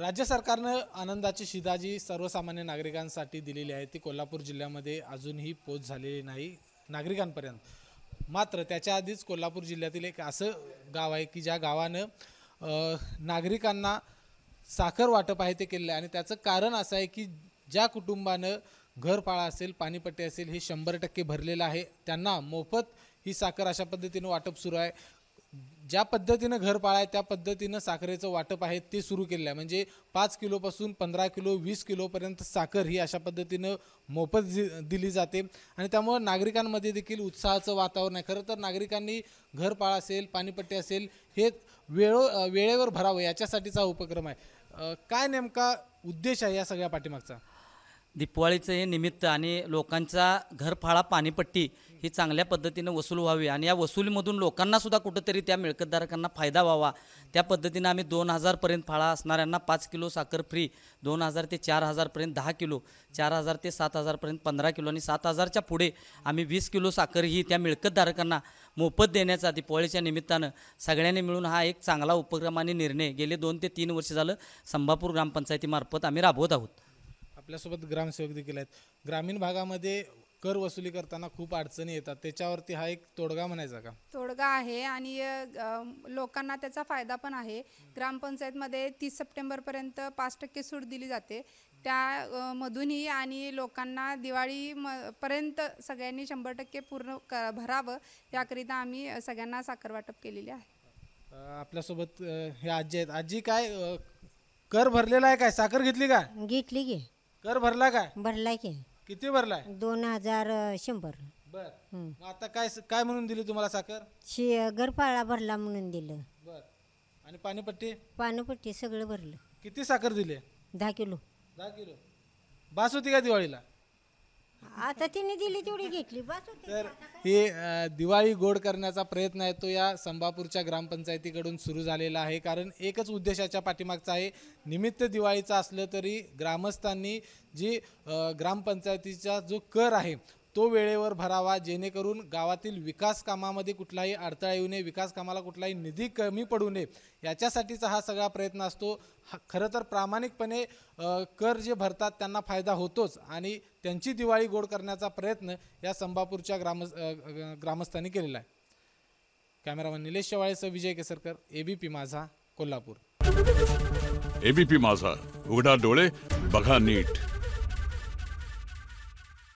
राज्य सरकारनं आनंदाची शिदाजी सर्वसामान्य नागरिकांसाठी दिलेली आहे ती कोल्हापूर जिल्ह्यामध्ये अजूनही पोच झालेली नाही नागरिकांपर्यंत मात्र त्याच्या आधीच कोल्हापूर जिल्ह्यातील एक असं गाव आहे की ज्या गावानं नागरिकांना साखर वाटप आहे ते केलेलं आहे आणि त्याचं कारण असं आहे की ज्या कुटुंबानं घरपाळा असेल पाणीपट्टी असेल हे शंभर टक्के भरलेलं आहे त्यांना मोफत ही साखर अशा पद्धतीनं वाटप सुरू आहे ज्या पद्धतीनं घर आहे त्या पद्धतीनं साखरेचं वाटप आहे ते सुरू केलेलं आहे म्हणजे पाच किलोपासून पंधरा किलो वीस किलोपर्यंत साखर ही अशा पद्धतीनं मोफत दिली जाते आणि त्यामुळं नागरिकांमध्ये देखील उत्साहाचं वातावरण आहे खरं तर नागरिकांनी घर असेल पाणीपट्टी असेल हे वेळो वेळेवर भरावं याच्यासाठीचा उपक्रम आहे काय नेमका उद्देश आहे या सगळ्या पाठीमागचा दिपवाळीचं हे निमित्त आणि लोकांचा घरफाळा पाणीपट्टी ही चांगल्या पद्धतीनं वसूल व्हावी आणि या वसुलीमधून लोकांनासुद्धा कुठंतरी त्या मिळकतधारकांना फायदा व्हावा त्या पद्धतीनं आम्ही दोन हजारपर्यंत फाळा असणाऱ्यांना पाच किलो साखर फ्री दोन हजार ते चार हजारपर्यंत दहा किलो चार हजार ते सात हजारपर्यंत पंधरा किलो आणि सात हजारच्या पुढे आम्ही वीस किलो साखर ही त्या मिळकतधारकांना मोफत देण्याचा दिपवाळीच्या निमित्तानं सगळ्यांनी मिळून हा एक चांगला उपक्रम आणि निर्णय गेले दोन ते तीन वर्ष झालं संभापूर ग्रामपंचायतीमार्फत आम्ही राबवत आहोत आपल्यासोबत ग्रामसेवक देखील आहेत ग्रामीण भागामध्ये कर वसुली करताना खूप अडचणी येतात त्याच्यावरती हा एक तोडगा म्हणायचा का तोडगा आहे आणि लोकांना त्याचा फायदा पण आहे ग्रामपंचायतमध्ये तीस सप्टेंबरपर्यंत पाच टक्के सूट दिली जाते त्या मधूनही आणि लोकांना दिवाळी म पर्यंत सगळ्यांनी शंभर टक्के पूर्ण क भरावं याकरिता आम्ही सगळ्यांना साखर वाटप केलेली आहे आपल्यासोबत हे आजी आहेत आजी काय कर भरलेला आहे काय साखर घेतली का घेतली घे कर भरला काय भरलाय की किती भरलाय दोन हजार शंभर बर आता काय काय म्हणून दिली तुम्हाला साखर शे घरपाळा भरला म्हणून दिलं बर आणि पाणीपट्टी पाणीपट्टी सगळं भरलं किती साखर दिली दहा किलो दहा किलो बास होती का दिवाळीला आता तिने दिली तेवढी घेतली बस ही दिवाळी गोड करण्याचा प्रयत्न आहे तो या संभापूरच्या ग्रामपंचायतीकडून सुरू झालेला आहे कारण एकच उद्देशाच्या पाठीमागचा आहे निमित्त दिवाळीचं असलं तरी ग्रामस्थांनी जी ग्रामपंचायतीचा जो कर आहे तो वेळेवर भरावा जेणेकरून गावातील विकास कामामध्ये कुठलाही अडथळा येऊ नये विकास कामाला कुठलाही निधी कमी पडू नये याच्यासाठीचा हा सगळा प्रयत्न असतो खरं तर प्रामाणिकपणे कर जे भरतात त्यांना फायदा होतोच आणि त्यांची दिवाळी गोड करण्याचा प्रयत्न या संबापूरच्या ग्राम ग्रामस्थांनी केलेला आहे कॅमेरामन निलेश शेवाळेसह विजय केसरकर एबीपी माझा कोल्हापूर एबीपी माझा उघडा डोळे बघा नीट